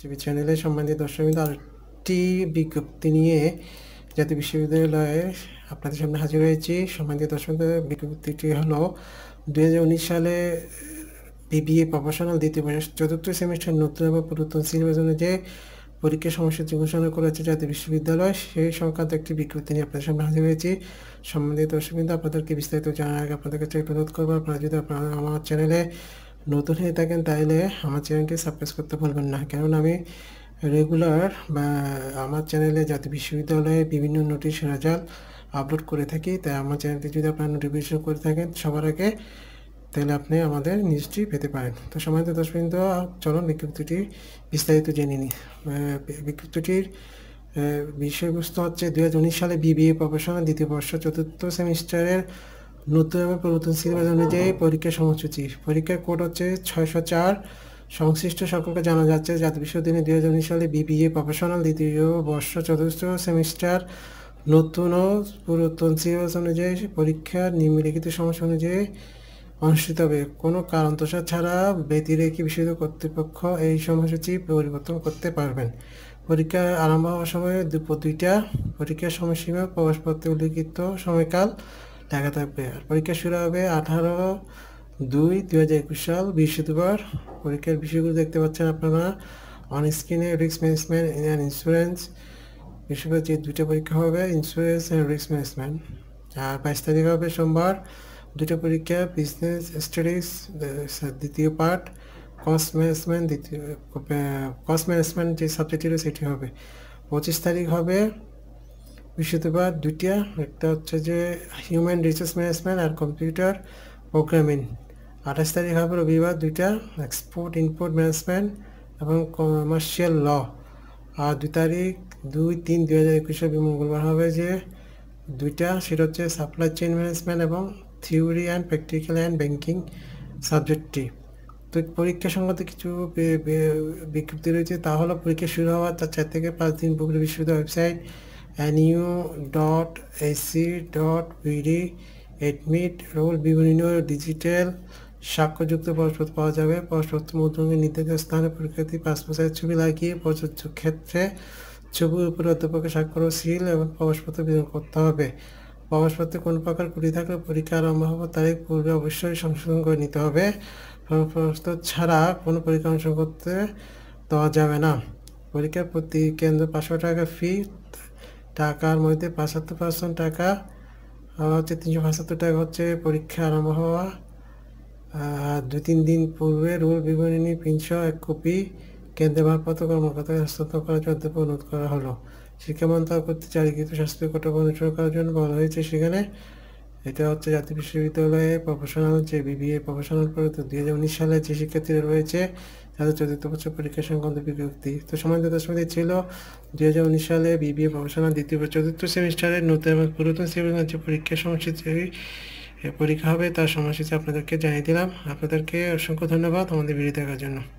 TV চ্যানেলে সম্মানিত দর্শকবৃন্দ আরেকটি বিজ্ঞপ্তি নিয়ে জাতীয় বিশ্ববিদ্যালয়ে আপনাদের সামনে হাজির হয়েছি সম্মানিত দর্শক বিজ্ঞপ্তিটি হলো উনিশ সালে বিবিএ প্রফেশনাল দ্বিতীয় বর্ষ চতুর্থ সেমিস্টার নতুন এবং পুরাতন সিলেবাস অনুযায়ী পরীক্ষা সমস্যাটি ঘোষণা করেছে জাতীয় বিশ্ববিদ্যালয় সেই সংক্রান্ত একটি বিজ্ঞপ্তি নিয়ে আপনাদের সামনে হাজির হয়েছি সম্বন্ধিত অসুবিধা আপনাদেরকে বিস্তারিত জানার আগে আপনাদের কাছে অনুরোধ করবো আপনারা যদি আপনারা আমার চ্যানেলে নতুন হয়ে থাকেন তাহলে আমার চ্যানেলটি সাবস্ক্রাইব করতে ভুলবেন না কারণ আমি রেগুলার বা আমার চ্যানেলে জাতীয় বিশ্ববিদ্যালয়ে বিভিন্ন নোটিশ রেজাল্ট আপলোড করে থাকি তাই আমার চ্যানেলটি যদি আপনারা নোটিফিকেশন করে থাকেন সবার আগে তাহলে আপনি আমাদের নিউজটি পেতে পারেন তো সময় তো দশ মিনিট চলুন বিজ্ঞপ্তিটি বিস্তারিত জেনে নিই বিজ্ঞপ্তিটির বিষয়বস্তু হচ্ছে দু সালে বিবিএ প্রফেশনাল দ্বিতীয় বর্ষ চতুর্থ সেমিস্টারের নতুন এবং পরিবর্তন সিলেবাস অনুযায়ী পরীক্ষার সময়সূচি পরীক্ষার কোড হচ্ছে ছয়শো চার সংশ্লিষ্ট সকলকে জানা যাচ্ছে জাতীয় বিশ্ববিদ্যালয় দুই হাজার উনিশ সালে বিবিএ প্রফেশনাল দ্বিতীয় বর্ষ চতুর্থ সেমিস্টার নতুন ও পুরাতন সিলেবাস অনুযায়ী পরীক্ষার নিম্নলিখিত সমস্যা অনুযায়ী অনুষ্ঠিত হবে কোনো কারণ তোষা ছাড়া ব্যতিরেকি রেখে কর্তৃপক্ষ এই সময়সূচি পরিবর্তন করতে পারবেন পরীক্ষার আরম্ভ হওয়ার সময় দুপুর দুইটা পরীক্ষার সময়সীমা প্রবেশপত্রে উল্লিখিত সময়কাল ঢাকা থাকবে আর পরীক্ষা শুরু হবে আঠারো দুই দুই হাজার একুশ সাল বৃহস্পতিবার পরীক্ষার বিষয়গুলো দেখতে পাচ্ছেন আপনারা অন স্ক্রিনে রিস্ক ম্যানেজমেন্ট অ্যান্ড ইন্স্যুরেন্স বিশেষভাবে যে দুইটা পরীক্ষা হবে ইন্স্যুরেন্স অ্যান্ড রিস্ক ম্যানেজমেন্ট আর বাইশ তারিখ হবে সোমবার দুটো পরীক্ষা বিজনেস স্টাডিজ দ্বিতীয় পার্ট কস্ট ম্যানেজমেন্ট দ্বিতীয় কস্ট ম্যানেজমেন্ট যে সাবজেক্টটি রয়েছে সেটি হবে পঁচিশ তারিখ হবে বৃহস্পতিবার দুইটা একটা হচ্ছে যে হিউম্যান রিসোর্স ম্যানেজমেন্ট আর কম্পিউটার প্রোগ্রামিং আঠাশ তারিখ হবে রবিবার দুইটা এক্সপোর্ট ইনপোর্ট ম্যানেজমেন্ট এবং কমার্শিয়াল ল আর দুই তারিখ দুই তিন দুই হাজার একুশে মঙ্গলবার হবে যে দুইটা সেটা হচ্ছে সাপ্লাই চেইন ম্যানেজমেন্ট এবং theory and practical and banking সাবজেক্টটি তো পরীক্ষা সংক্রান্ত কিছু বিজ্ঞপ্তি রয়েছে তা হলো পরীক্ষা শুরু হওয়ার তার চার থেকে পাঁচ দিন বগুড়া বিশ্ববিদ্যালয় website NU dot AC dot BD admit roll বিভিন্ন ডিজিটাল সাক্ষ্যযুক্ত প্রশ্নপত্র পাওয়া যাবে প্রশ্নপত্র মুদ্রণের নির্ধারিত স্থানে পরীক্ষার্থী পাসপোর্টের ছবি লাগিয়ে প্রযোজ্য ক্ষেত্রে ছবির উপর অধ্যাপকের স্বাক্ষর এবং প্রবেশপত্র বিতরণ করতে হবে প্রবেশপত্রে কোনো প্রকার ত্রুটি থাকলে পরীক্ষা আরম্ভ হওয়ার তারিখ পূর্বে অবশ্যই সংশোধন করে নিতে হবে প্রশ্ন ছাড়া কোনো পরীক্ষা অংশগ্রহণ করতে দেওয়া যাবে না পরীক্ষার প্রতি কেন্দ্র পাঁচশো টাকা ফি টাকার মধ্যে পঁচাত্তর পার্সেন্ট টাকা হচ্ছে তিনশো পঁচাত্তর টাকা হচ্ছে পরীক্ষা আরম্ভ হওয়া দু তিন দিন পূর্বে রুল বিবরণী তিনশো এক কপি কেন্দ্রে মারপত্র কর্মকর্তাকে হস্তান্তর করার জন্য অনুরোধ করা হলো শিক্ষা মন্ত্রক কর্তৃক জারিকৃত স্বাস্থ্য কর্তব্য অনুসরণ করার জন্য বলা হয়েছে সেখানে এটা হচ্ছে জাতীয় বিশ্ববিদ্যালয়ে প্রফেশনাল যে বিবিএ প্রফেশনাল তো দুই হাজার উনিশ সালে যে শিক্ষার্থীরা রয়েছে তাদের চতুর্থ বছর পরীক্ষা সংক্রান্ত বিজ্ঞপ্তি তো সমাজ দশমীতে ছিল দুই হাজার উনিশ সালে বিবিএ প্রফেশনাল দ্বিতীয় বছর চতুর্থ সেমিস্টারের নতুন এবং পুরাতন সেমিস্টার যে পরীক্ষা সময়সূচি পরীক্ষা হবে তার সময়সূচি আপনাদেরকে জানিয়ে দিলাম আপনাদেরকে অসংখ্য ধন্যবাদ আমাদের ভিডিও দেখার জন্য